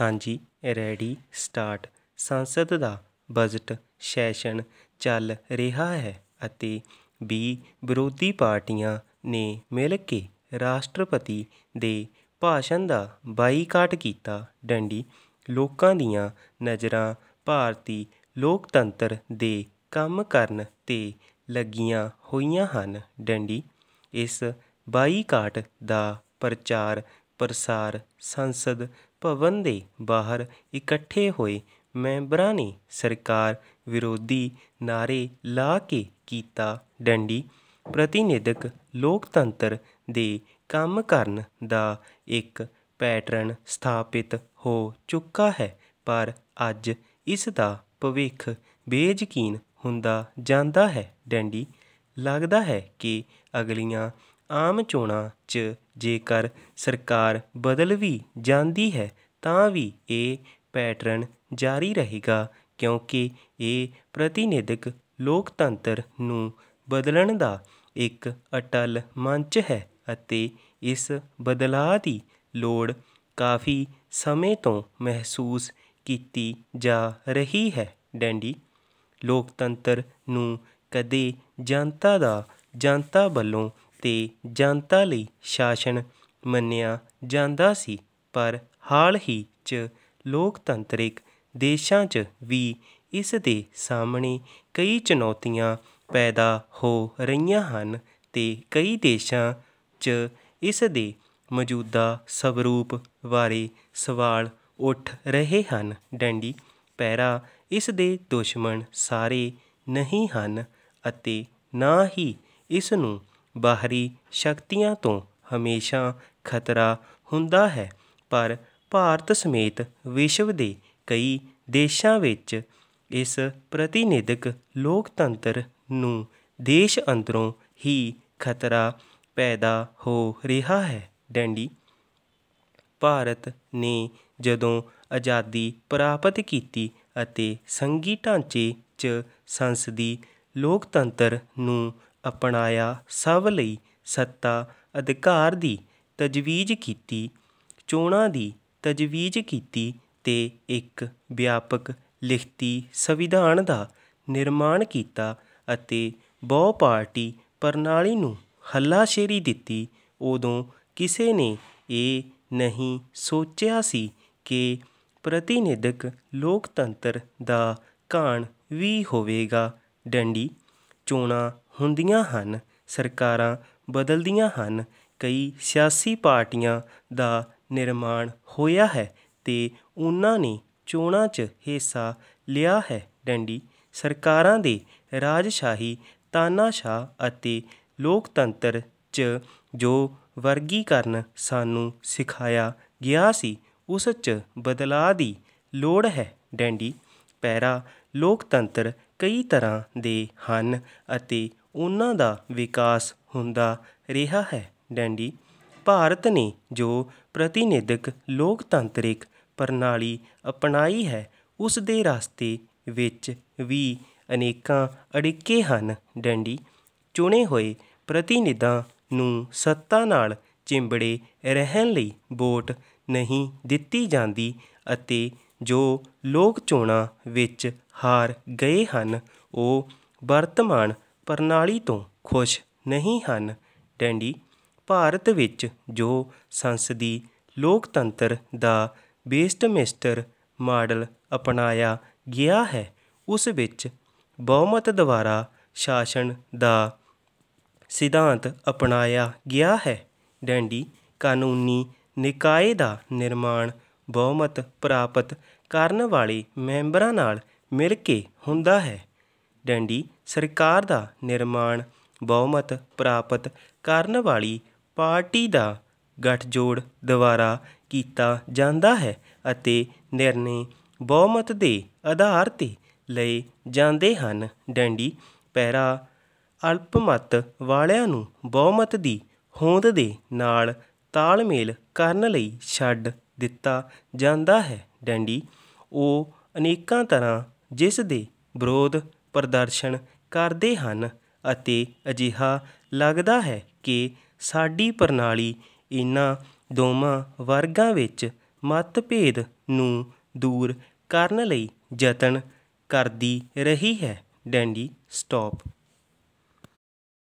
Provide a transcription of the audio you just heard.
ਹਾਂਜੀ ready start ਸੰਸਦ ਦਾ budget session ਚੱਲ ਰਿਹਾ ਹੈ ਅਤੇ ਵੀ ਵਿਰੋਧੀ ਪਾਰਟੀਆਂ ਨੇ ਮਿਲ ਕੇ ਰਾਸ਼ਟਰਪਤੀ ਦੇ ਭਾਸ਼ਣ ਦਾ ਬਾਈਕਾਟ ਕੀਤਾ ਡੰਡੀ ਲੋਕਾਂ ਦੀਆਂ ਨਜ਼ਰਾਂ ਭਾਰਤੀ ਲੋਕਤੰਤਰ ਦੇ ਕੰਮ ਕਰਨ ਤੇ ਲੱਗੀਆਂ ਹੋਈਆਂ ਹਨ ਡੰਡੀ ਇਸ ਬਾਈਕਾਟ ਦਾ ਪ੍ਰਚਾਰ ਪ੍ਰਸਾਰ ਸੰਸਦ ਭਵਨ ਦੇ ਬਾਹਰ ਇਕੱਠੇ ਹੋਏ ਮੈਂਬਰਾਂ ਨੇ ਸਰਕਾਰ ਵਿਰੋਧੀ ਨਾਰੇ ਲਾ ਕੇ ਕੀਤਾ ਡੰਡੀ ਪ੍ਰਤੀਨਿਧਕ ਲੋਕਤੰਤਰ ਦੇ ਕੰਮ ਕਰਨ ਦਾ ਇੱਕ ਪੈਟਰਨ ਸਥਾਪਿਤ ਹੋ ਚੁੱਕਾ ਹੈ ਪਰ ਅੱਜ ਇਸ ਦਾ ਭਵਿੱਖ ਬੇਜਕੀਨ ਹੁੰਦਾ ਜਾਂਦਾ ਹੈ ਡੰਡੀ ਲੱਗਦਾ ਹੈ ਕਿ ਅਗਲੀਆਂ ਆਮ ਚੋਣਾਂ 'ਚ ਜੇਕਰ ਸਰਕਾਰ ਬਦਲ ਵੀ ਜਾਂਦੀ ਹੈ ਤਾਂ ਵੀ ਇਹ ਪੈਟਰਨ ਜਾਰੀ ਰਹੇਗਾ ਕਿਉਂਕਿ ਇਹ ਪ੍ਰਤੀਨਿਧਕ ਲੋਕਤੰਤਰ ਨੂੰ ਬਦਲਣ ਦਾ ਇੱਕ ਅਟਲ ਮੰਚ ਹੈ ਅਤੇ ਇਸ ਬਦਲਾਅ ਦੀ ਲੋੜ ਕਾਫੀ ਸਮੇਂ ਤੋਂ ਮਹਿਸੂਸ ਕੀਤੀ ਜਾ ਰਹੀ ਹੈ ਡੈਂਡੀ ਲੋਕਤੰਤਰ ਨੂੰ ਕਦੇ ਜਨਤਾ ਦਾ ਜਨਤਾ ਵੱਲੋਂ ਤੇ ਜਨਤਾ ਲਈ ਸ਼ਾਸਨ ਮੰਨਿਆ ਜਾਂਦਾ ਸੀ ਪਰ ਹਾਲ ਹੀ 'ਚ ਲੋਕਤੰਤਰਿਕ ਦੇਸ਼ਾਂ 'ਚ ਵੀ ਇਸ ਦੇ ਸਾਹਮਣੇ ਕਈ ਚੁਣੌਤੀਆਂ ਪੈਦਾ ਹੋ ਰਹੀਆਂ ਹਨ ਤੇ ਕਈ ਦੇਸ਼ਾਂ 'ਚ ਇਸ ਦੇ ਮੌਜੂਦਾ ਸਵਰੂਪ ਬਾਰੇ ਸਵਾਲ ਉੱਠ ਰਹੇ ਹਨ ਡੰਡੀ ਪੈਰਾ ਇਸ ਦੇ ਦੁਸ਼ਮਣ ਸਾਰੇ ਨਹੀਂ ਹਨ ਅਤੇ ਨਾ ਹੀ ਇਸ ਨੂੰ ਬਾਹਰੀ ਸ਼ਕਤੀਆਂ ਤੋਂ ਹਮੇਸ਼ਾ ਖਤਰਾ ਹੁੰਦਾ ਹੈ ਪਰ ਭਾਰਤ ਸਮੇਤ ਵਿਸ਼ਵ ਦੇ ਕਈ ਦੇਸ਼ਾਂ ਵਿੱਚ ਇਸ ਪ੍ਰਤੀਨਿਧਕ ਲੋਕਤੰਤਰ ਨੂੰ ਦੇਸ਼ ਅੰਦਰੋਂ ਹੀ ਖਤਰਾ ਪੈਦਾ ਹੋ ਰਿਹਾ ਹੈ ਡੈਂਡੀ ਭਾਰਤ ਨੇ ਜਦੋਂ ਆਜ਼ਾਦੀ ਪ੍ਰਾਪਤ ਕੀਤੀ ਅਤੇ ਸੰਗੀ ਢਾਂਚੇ 'ਚ ਸੰਸਦੀ ਲੋਕਤੰਤਰ ਨੂੰ ਅਪਣਾਇਆ ਸਭ ਲਈ ਸੱਤਾ ਅਧਿਕਾਰ ਦੀ ਤਜਵੀਜ਼ ਕੀਤੀ ਚੋਣਾਂ ਦੀ ਤਜਵੀਜ਼ ਕੀਤੀ ਤੇ ਇੱਕ ਵਿਆਪਕ ਲਿਖਤੀ ਸੰਵਿਧਾਨ ਦਾ ਨਿਰਮਾਣ ਕੀਤਾ ਅਤੇ ਬਹੁ ਪਾਰਟੀ ਪ੍ਰਣਾਲੀ ਨੂੰ ਹੱਲਾਸ਼ੇਰੀ ਦਿੱਤੀ ਉਦੋਂ ਕਿਸੇ ਨੇ ਇਹ ਨਹੀਂ ਸੋਚਿਆ ਸੀ ਕਿ ਪ੍ਰਤੀਨਿਧਕ ਲੋਕਤੰਤਰ ਦਾ ਕਾਣ ਵੀ ਹੋਵੇਗਾ ਡੰਡੀ ਚੋਣਾ ਹੁੰਦੀਆਂ ਹਨ ਸਰਕਾਰਾਂ ਬਦਲਦੀਆਂ ਹਨ ਕਈ ਸਿਆਸੀ ਪਾਰਟੀਆਂ ਦਾ ਨਿਰਮਾਣ ਹੋਇਆ ਹੈ ਤੇ ਉਹਨਾਂ ਨੇ ਚੋਣਾਂ 'ਚ ਹਿੱਸਾ ਲਿਆ ਹੈ ਡੰਡੀ ਸਰਕਾਰਾਂ ਦੇ ਰਾਜਸ਼ਾਹੀ ਤਾਨਾਸ਼ਾ ਅਤੇ ਲੋਕਤੰਤਰ 'ਚ ਜੋ ਵਰਗੀਕਰਨ ਸਾਨੂੰ ਸਿਖਾਇਆ ਗਿਆ ਸੀ ਉਸ 'ਚ ਬਦਲਾਅ ਦੀ ਲੋੜ ਹੈ ਡੈਂਡੀ ਪੈਰਾ ਲੋਕਤੰਤਰ ਕਈ ਤਰ੍ਹਾਂ ਦੇ ਹਨ ਅਤੇ ਉਹਨਾਂ ਦਾ ਵਿਕਾਸ ਹੁੰਦਾ ਰਿਹਾ ਹੈ ਡੈਂਡੀ ਭਾਰਤ ਨੇ ਜੋ ਪ੍ਰਤੀਨਿਧਕ ਲੋਕਤੰਤਰਿਕ ਪ੍ਰਣਾਲੀ ਅਪਣਾਈ ਹੈ ਉਸ ਦੇ ਰਸਤੇ ਵਿੱਚ ਵੀ ਅਨੇਕਾਂ ਅੜਿੱਕੇ ਹਨ ਡੈਂਡੀ ਚੁਣੇ ਹੋਏ ਪ੍ਰਤੀਨਿਧਾਂ ਨੂੰ ਸੱਤਾ ਨਾਲ ਚਿੰਬੜੇ ਰਹਿਣ ਲਈ ਵੋਟ ਨਹੀਂ ਦਿੱਤੀ ਜਾਂਦੀ ਅਤੇ ਜੋ ਲੋਕ ਚੋਣਾਂ ਵਿੱਚ ਹਾਰ ਗਏ ਹਨ ਉਹ ਵਰਤਮਾਨ ਪ੍ਰਣਾਲੀ ਤੋਂ ਖੁਸ਼ ਨਹੀਂ ਹਨ ਡੈਂਡੀ ਭਾਰਤ ਵਿੱਚ ਜੋ ਸੰਸਦੀ ਲੋਕਤੰਤਰ ਦਾ ਮਿਸਟਰ ਮਾਡਲ ਅਪਣਾਇਆ ਗਿਆ ਹੈ ਉਸ ਵਿੱਚ ਬਹੁਮਤ ਦੁਆਰਾ ਸ਼ਾਸਨ ਦਾ ਸਿਧਾਂਤ ਅਪਣਾਇਆ ਗਿਆ ਹੈ ਡੈਂਡੀ ਕਾਨੂੰਨੀ ਨਿਕਾਏ ਦਾ ਨਿਰਮਾਣ ਬਹੁਮਤ ਪ੍ਰਾਪਤ ਕਰਨ ਵਾਲੇ ਮੈਂਬਰਾਂ ਨਾਲ ਮਿਲ ਕੇ ਹੁੰਦਾ ਹੈ ਡੰਡੀ ਸਰਕਾਰ ਦਾ ਨਿਰਮਾਣ ਬਹੁਮਤ ਪ੍ਰਾਪਤ ਕਰਨ ਵਾਲੀ ਪਾਰਟੀ ਦਾ ਗਠਜੋੜ ਦੁਆਰਾ ਕੀਤਾ ਜਾਂਦਾ ਹੈ ਅਤੇ ਨਿਰਣੇ ਬਹੁਮਤ ਦੇ ਆਧਾਰ 'ਤੇ ਲਏ ਜਾਂਦੇ ਹਨ ਡੰਡੀ ਪੈਰਾ ਅਲਪਮਤ ਵਾਲਿਆਂ ਨੂੰ ਬਹੁਮਤ ਦੀ ਹੋਂਦ ਦੇ ਨਾਲ ਤਾਲਮੇਲ ਕਰਨ ਲਈ ਛੱਡ ਦਿੱਤਾ ਜਾਂਦਾ ਹੈ ਡੰਡੀ ਉਹ ਅਨੇਕਾਂ ਤਰ੍ਹਾਂ ਜਿਸ ਦੇ ਵਿਰੋਧ ਪ੍ਰਦਰਸ਼ਨ ਕਰਦੇ ਹਨ ਅਤੇ ਅਜਿਹਾ ਲੱਗਦਾ ਹੈ ਕਿ ਸਾਡੀ ਪ੍ਰਣਾਲੀ ਇਨ੍ਹਾਂ ਦੋਵਾਂ ਵਰਗਾਂ ਵਿੱਚ ਮਤਭੇਦ ਨੂੰ ਦੂਰ ਕਰਨ ਲਈ ਯਤਨ ਕਰਦੀ ਰਹੀ ਹੈ ਡੈਂਡੀ ਸਟਾਪ